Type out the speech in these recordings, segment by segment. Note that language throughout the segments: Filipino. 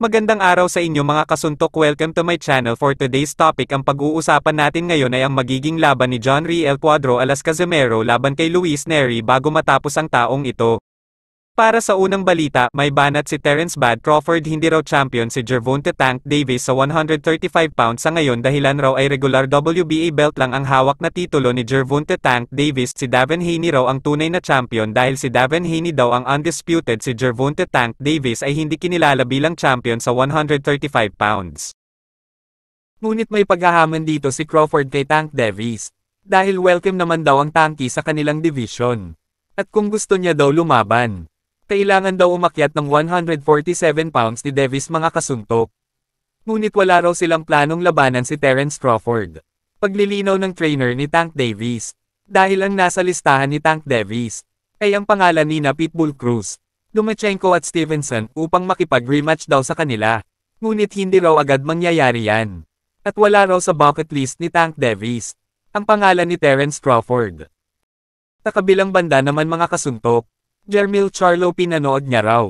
Magandang araw sa inyo mga kasuntok welcome to my channel for today's topic ang pag-uusapan natin ngayon ay ang magiging laban ni John Riel Cuadro alas Casimero laban kay Luis Neri bago matapos ang taong ito. Para sa unang balita, may banat si Terence Bad Crawford hindi raw champion si Gervonta Tank Davis sa 135 pounds sa ngayon dahilan raw ay regular WBA belt lang ang hawak na titulo ni Gervonta Tank Davis si Davin Haney raw ang tunay na champion dahil si Davin Haney daw ang undisputed si Gervonta Tank Davis ay hindi kinilala bilang champion sa 135 pounds. Ngunit may paghahaman dito si Crawford kay Tank Davis dahil welcome naman daw ang tanki sa kanilang division. At kung gusto niya daw lumaban, kailangan daw umakyat ng 147 pounds ni Davis mga kasuntok. Ngunit wala raw silang planong labanan si Terence Crawford. Paglilinaw ng trainer ni Tank Davis. Dahil ang nasa listahan ni Tank Davis ay ang pangalan ni na Pitbull Cruz, Dumachenko at Stevenson upang makipag-rematch daw sa kanila. Ngunit hindi raw agad mangyayari yan. At wala raw sa bucket list ni Tank Davis ang pangalan ni Terence Crawford. Sa kabilang banda naman mga kasuntok, Jermil Charlo pinanood niya raw.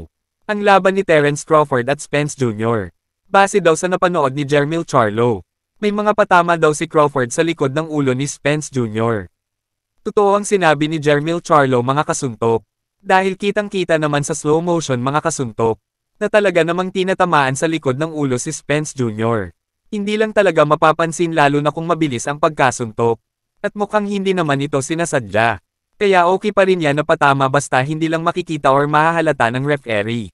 Ang laban ni Terence Crawford at Spence Jr. Base daw sa napanood ni Jermil Charlo. May mga patama daw si Crawford sa likod ng ulo ni Spence Jr. Totoo ang sinabi ni Jermil Charlo mga kasuntok. Dahil kitang-kita naman sa slow motion mga kasuntok, na talaga namang tinatamaan sa likod ng ulo si Spence Jr. Hindi lang talaga mapapansin lalo na kung mabilis ang pagkasuntok. At mukhang hindi naman ito sinasadya. Kaya okay pa rin yan na patama basta hindi lang makikita or mahahalata ng referee.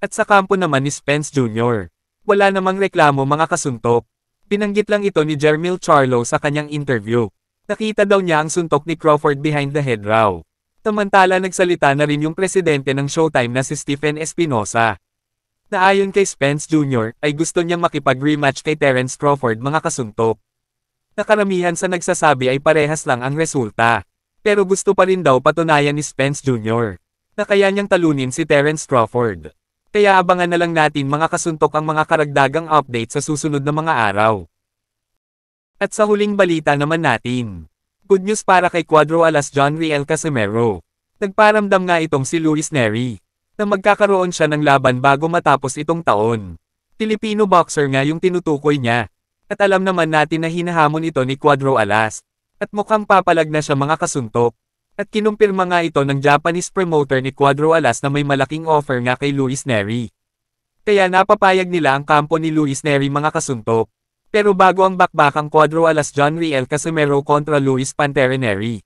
At sa kampo naman ni Spence Jr. Wala namang reklamo mga kasuntok. Pinanggit lang ito ni Jermil Charlo sa kanyang interview. Nakita daw niya ang suntok ni Crawford behind the head raw. Samantala nagsalita na rin yung presidente ng Showtime na si Stephen Espinosa. Na ayon kay Spence Jr. ay gusto niyang makipag-rematch kay Terence Crawford mga kasuntok. Nakaramihan sa nagsasabi ay parehas lang ang resulta. Pero gusto pa rin daw patunayan ni Spence Jr. na kaya niyang talunin si Terence Crawford. Kaya abangan na lang natin mga kasuntok ang mga karagdagang update sa susunod na mga araw. At sa huling balita naman natin. Good news para kay Cuadro alas John Riel Casimero. Nagparamdam nga itong si Luis Neri na magkakaroon siya ng laban bago matapos itong taon. Filipino boxer nga yung tinutukoy niya. At alam naman natin na hinahamon ito ni Cuadro Alas at mukhang papalag na sa mga kasuntok. At kinumpirma nga ito ng Japanese promoter ni Cuadro Alas na may malaking offer nga kay Luis Neri. Kaya napapayag nila ang kampo ni Luis Neri mga kasuntok. Pero bago ang bakbakang Cuadro Alas John Riel Casimero kontra Luis Pantera Neri.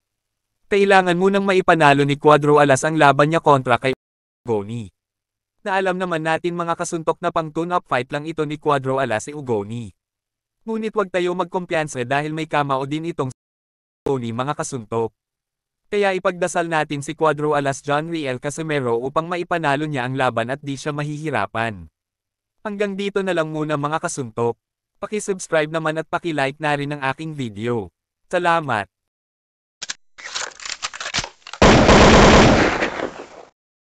Kailangan munang maipanalo ni Cuadro Alas ang laban niya kontra kay Ugoni. Na alam naman natin mga kasuntok na pang tune-up fight lang ito ni Cuadro Alas si Ugoni. Ngunit wag tayo magkumpiyansa dahil may kamao din itong ni mga kasuntok. Kaya ipagdasal natin si Cuadro alas John Riel Casimero upang maipanalo niya ang laban at di siya mahihirapan. Hanggang dito na lang muna mga kasuntok. Pakisubscribe naman at pakilike na rin ang aking video. Salamat!